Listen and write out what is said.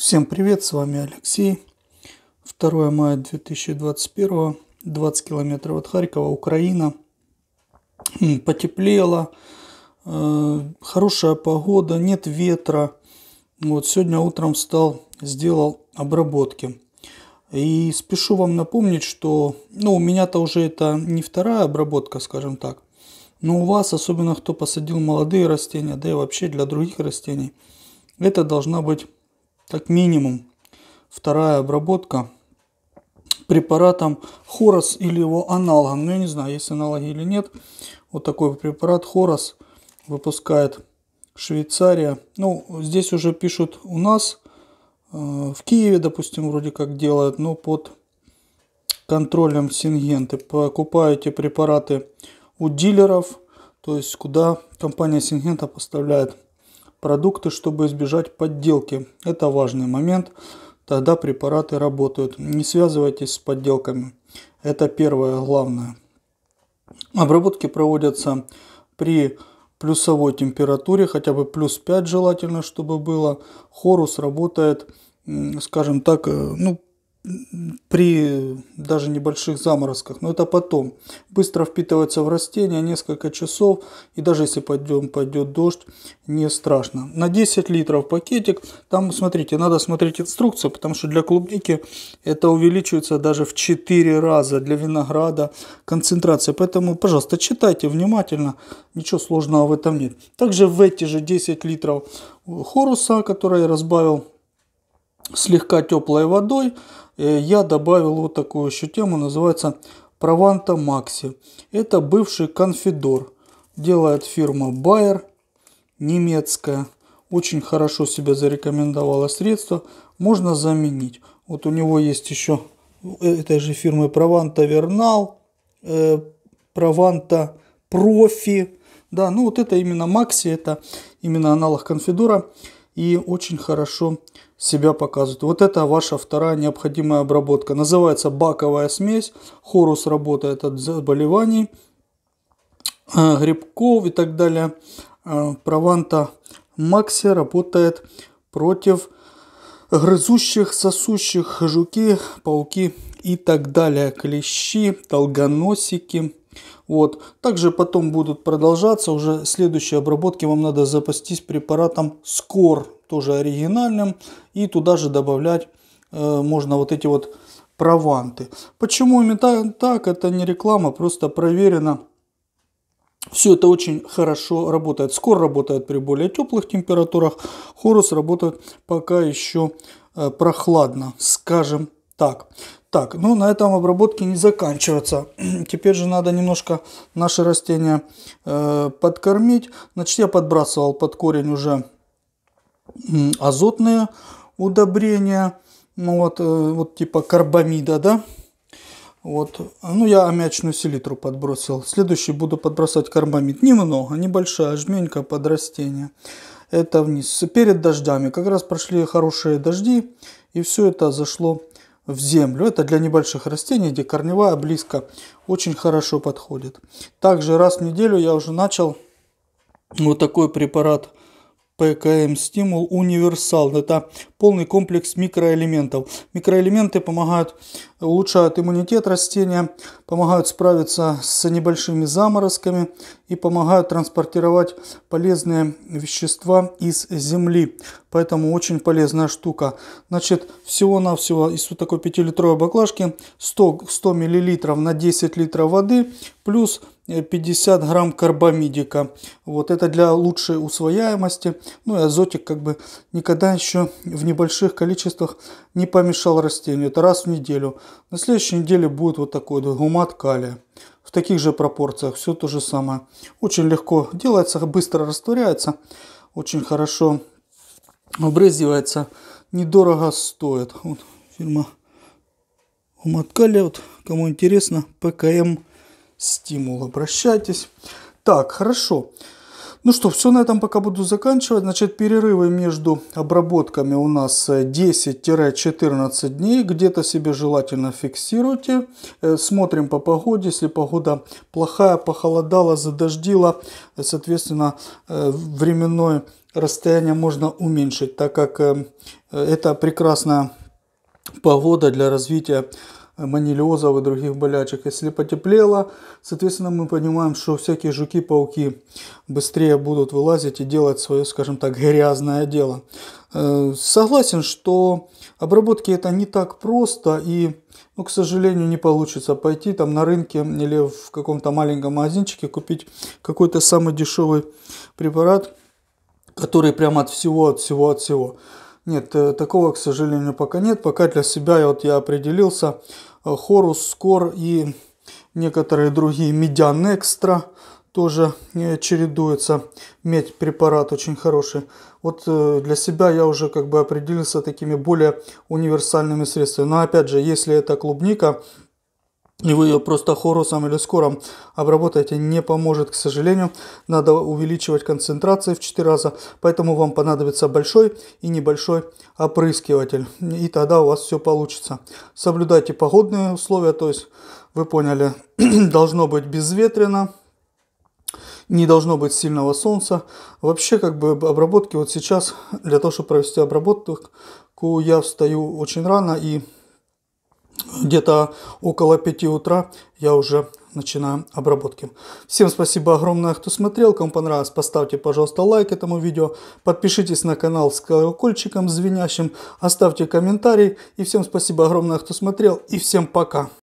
Всем привет, с вами Алексей. 2 мая 2021, 20 километров от Харькова, Украина. Потеплело, э, хорошая погода, нет ветра. Вот сегодня утром встал, сделал обработки. И спешу вам напомнить, что ну, у меня-то уже это не вторая обработка, скажем так. Но у вас, особенно кто посадил молодые растения, да и вообще для других растений, это должна быть как минимум. Вторая обработка препаратом Хорос или его аналогом. Ну, я не знаю, есть аналоги или нет. Вот такой препарат Хорос выпускает Швейцария. Ну, здесь уже пишут у нас, э, в Киеве, допустим, вроде как делают, но под контролем Сингенты. Покупаете препараты у дилеров, то есть куда компания Сингента поставляет продукты, чтобы избежать подделки. Это важный момент, тогда препараты работают. Не связывайтесь с подделками. Это первое главное. Обработки проводятся при плюсовой температуре, хотя бы плюс 5 желательно, чтобы было. Хорус работает, скажем так, э, ну, при даже небольших заморозках, но это потом. Быстро впитывается в растение несколько часов, и даже если пойдет пойдет дождь, не страшно. На 10 литров пакетик, там, смотрите, надо смотреть инструкцию, потому что для клубники это увеличивается даже в 4 раза, для винограда концентрация. Поэтому, пожалуйста, читайте внимательно, ничего сложного в этом нет. Также в эти же 10 литров хоруса, который я разбавил слегка теплой водой э, я добавил вот такую еще тему, называется Прованта Макси. Это бывший конфидор. Делает фирма Bayer, немецкая. Очень хорошо себя зарекомендовало средство. Можно заменить. Вот у него есть еще этой же фирмы Прованта Вернал, э, Прованта Профи. Да, ну вот это именно Макси, это именно аналог конфидора. И очень хорошо себя показывают. Вот это ваша вторая необходимая обработка. Называется баковая смесь. Хорус работает от заболеваний, э, грибков и так далее. Э, Прованта Макси работает против грызущих, сосущих, жуки, пауки и так далее. Клещи, долгоносики вот. Также потом будут продолжаться, уже следующие обработки вам надо запастись препаратом Скор, тоже оригинальным, и туда же добавлять э, можно вот эти вот прованты. Почему именно так? Это не реклама, просто проверено. Все это очень хорошо работает. Скор работает при более теплых температурах, Хорус работает пока еще э, прохладно, скажем так. Так, ну на этом обработки не заканчиваться. Теперь же надо немножко наши растения э, подкормить. Значит, я подбрасывал под корень уже азотные удобрения. Ну вот, э, вот типа карбамида, да? Вот. Ну, я аммиачную селитру подбросил. Следующий буду подбросать карбамид. Немного, небольшая жменька под растение. Это вниз. Перед дождями. Как раз прошли хорошие дожди. И все это зашло в землю. Это для небольших растений, где корневая близко очень хорошо подходит. Также раз в неделю я уже начал вот такой препарат ПКМ стимул универсал. Это полный комплекс микроэлементов. Микроэлементы помогают, улучшать иммунитет растения, помогают справиться с небольшими заморозками и помогают транспортировать полезные вещества из земли. Поэтому очень полезная штука. Значит, всего-навсего из вот такой 5-литровой баклажки 100, 100 мл на 10 литров воды плюс 50 грамм карбамидика. Вот это для лучшей усвояемости. Ну и азотик как бы никогда еще в небольших количествах не помешал растению. Это раз в неделю. На следующей неделе будет вот такой вот гумат калия. В таких же пропорциях все то же самое. Очень легко делается, быстро растворяется. Очень хорошо обрызгивается. Недорого стоит. Вот фирма Гумат калия. Вот, кому интересно, ПКМ стимулы, прощайтесь. Так, хорошо. Ну что, все на этом пока буду заканчивать. Значит, перерывы между обработками у нас 10-14 э, дней. Где-то себе желательно фиксируйте. Э, смотрим по погоде. Если погода плохая, похолодала, задождила, э, соответственно, временное расстояние можно уменьшить, так как это прекрасная погода для развития манилиозов и других болячек. Если потеплело, соответственно, мы понимаем, что всякие жуки-пауки быстрее будут вылазить и делать свое, скажем так, грязное дело. Согласен, что обработки это не так просто и, ну, к сожалению, не получится пойти там на рынке или в каком-то маленьком магазинчике купить какой-то самый дешевый препарат, который прямо от всего, от всего, от всего. Нет, э, такого, к сожалению, пока нет. Пока для себя я, вот, я определился. Э, Хорус, Скор и некоторые другие. Медиан Экстра тоже э, чередуется. Медь препарат очень хороший. Вот для себя я уже как бы определился такими более универсальными средствами. Но опять же, если это клубника, и вы ее просто хорусом или скором обработаете, не поможет, к сожалению. Надо увеличивать концентрацию в 4 раза, поэтому вам понадобится большой и небольшой опрыскиватель, и тогда у вас все получится. Соблюдайте погодные условия, то есть, вы поняли, должно быть безветренно, не должно быть сильного солнца. Вообще, как бы обработки вот сейчас, для того, чтобы провести обработку, я встаю очень рано и где-то около 5 утра я уже начинаем обработки. Всем спасибо огромное, кто смотрел. Кому понравилось, поставьте, пожалуйста, лайк этому видео. Подпишитесь на канал с колокольчиком звенящим. Оставьте комментарий. И всем спасибо огромное, кто смотрел. И всем пока.